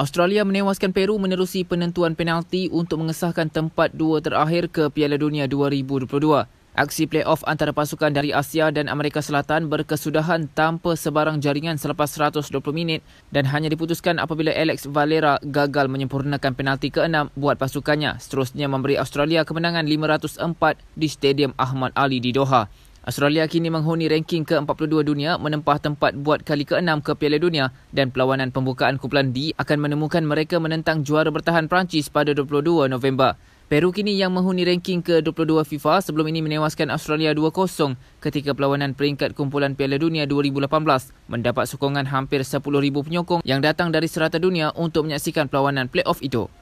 Australia menewaskan Peru menerusi penentuan penalti untuk mengesahkan tempat dua terakhir ke Piala Dunia 2022. Aksi play-off antara pasukan dari Asia dan Amerika Selatan berkesudahan tanpa sebarang jaringan selepas 120 minit dan hanya diputuskan apabila Alex Valera gagal menyempurnakan penalti keenam buat pasukannya. Seterusnya memberi Australia kemenangan 504 di Stadium Ahmad Ali di Doha. Australia kini menghuni ranking ke-42 dunia menempah tempat buat kali ke-6 ke Piala Dunia dan perlawanan pembukaan kumpulan D akan menemukan mereka menentang juara bertahan Perancis pada 22 November. Peru kini yang menghuni ranking ke-22 FIFA sebelum ini menewaskan Australia 2-0 ketika perlawanan peringkat kumpulan Piala Dunia 2018 mendapat sokongan hampir 10,000 penyokong yang datang dari serata dunia untuk menyaksikan perlawanan playoff itu.